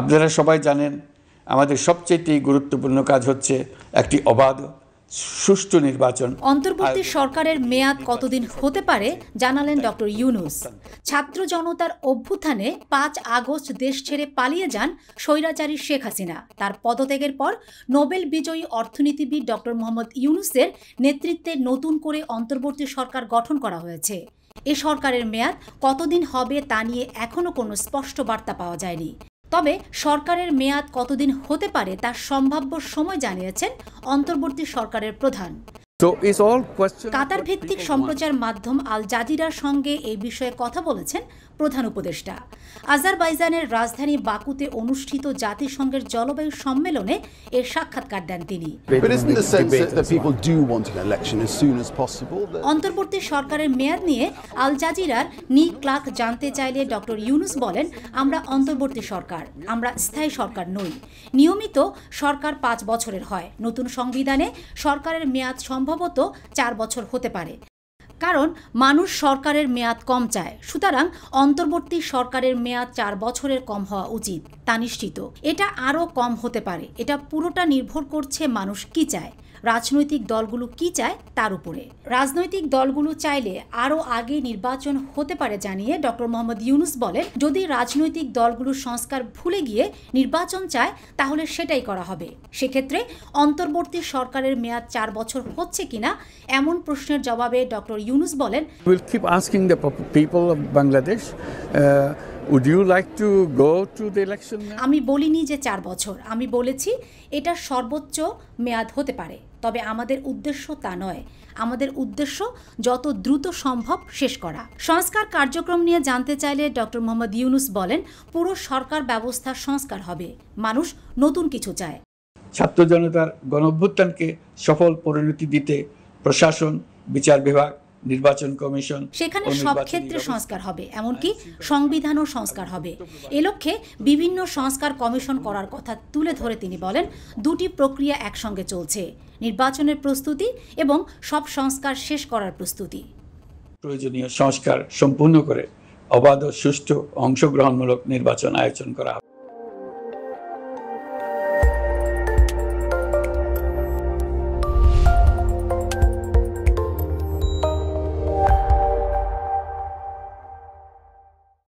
আপনারা সবাই জানেন আমাদের সবচেয়ে গুরুত্বপূর্ণ কাজ হচ্ছে একটি অবাধ সুষ্ঠু নির্বাচন অন্তর্বর্তী সরকারের মেয়াদ কতদিন হতে পারে জানালেন হ্যাঁ, ডক্টর ইউনুস ছাত্র জনতার অভ্যুত্থানে পাঁচ আগস্ট দেশ ছেড়ে পালিয়ে যান স্বৈরাচারী শেখ হাসিনা তার পদত্যাগের পর নোবেল বিজয়ী অর্থনীতিবিদ ডক্টর মোহাম্মদ ইউনুসের নেতৃত্বে নতুন করে অন্তর্বর্তী সরকার গঠন করা হয়েছে এ সরকারের মেয়াদ কতদিন হবে তা নিয়ে এখনও কোনো স্পষ্ট বার্তা পাওয়া যায়নি তবে সরকারের মেয়াদ কতদিন হতে পারে তার সম্ভাব্য সময় জানিয়েছেন অন্তর্বর্তী সরকারের প্রধান কাতার ভিত্তিক সম্প্রচার মাধ্যম আল জাজিরার সঙ্গে এই বিষয়ে কথা বলেছেন প্রধান উপদেষ্টা আজারবাইজানের রাজধানী বাকুতে অনুষ্ঠিত জাতিসংঘের জলবায়ু সম্মেলনে এর সাক্ষাৎকার দেন তিনি অন্তর্বর্তী সরকারের মেয়াদ নিয়ে আল জাজিরার নি ক্লার্ক জানতে চাইলে ডক্টর ইউনুস বলেন আমরা অন্তর্বর্তী সরকার আমরা স্থায়ী সরকার নই নিয়মিত সরকার পাঁচ বছরের হয় নতুন সংবিধানে সরকারের মেয়াদ সম্ভব সম্ভবত চার বছর হতে পারে কারণ মানুষ সরকারের মেয়াদ কম চায় সুতরাং অন্তর্বর্তী সরকারের মেয়াদ চার বছরের কম হওয়া উচিত তা নিশ্চিত এটা আরও কম হতে পারে এটা পুরোটা নির্ভর করছে মানুষ কি চায় রাজনৈতিক দলগুলো কি চায় তার উপরে রাজনৈতিক দলগুলো চাইলে আরও আগে নির্বাচন হতে পারে জানিয়ে ডক্টর মোহাম্মদ ইউনুস বলেন যদি রাজনৈতিক দলগুলো সংস্কার ভুলে গিয়ে নির্বাচন চায় তাহলে সেটাই করা হবে সেক্ষেত্রে অন্তর্বর্তী সরকারের মেয়াদ চার বছর হচ্ছে কিনা এমন প্রশ্নের জবাবে ডক্টর ইউনুস বলেন will keep asking the people of Bangladesh Would you like to go to the election? আমি বলিনি যে চার বছর আমি বলেছি এটা সর্বোচ্চ মেয়াদ হতে পারে তবে আমাদের উদ্দেশ্য তা নয় আমাদের উদ্দেশ্য যত দ্রুত সম্ভব শেষ করা সংস্কার কার্যক্রম নিয়ে জানতে চাইলে ডক্টর মোহাম্মদ ইউনুস বলেন পুরো সরকার ব্যবস্থা সংস্কার হবে মানুষ নতুন কিছু চায় ছাত্র জনতার গণ সফল পরিণতি দিতে প্রশাসন বিচার বিভাগ নির্বাচন কমিশন সেখানে সব ক্ষেত্রে সংস্কার হবে এমনকি আচ্ছা, আচ্ছা। সংবিধানও সংস্কার হবে এ লক্ষ্যে বিভিন্ন সংস্কার কমিশন করার কথা তুলে ধরে তিনি বলেন দুটি প্রক্রিয়া একসঙ্গে চলছে নির্বাচনের প্রস্তুতি এবং সব সংস্কার শেষ করার প্রস্তুতি প্রয়োজনীয় সংস্কার সম্পূর্ণ করে অবাধ ও সুষ্ঠু অংশগ্রহণমূলক নির্বাচন আয়োজন করা হবে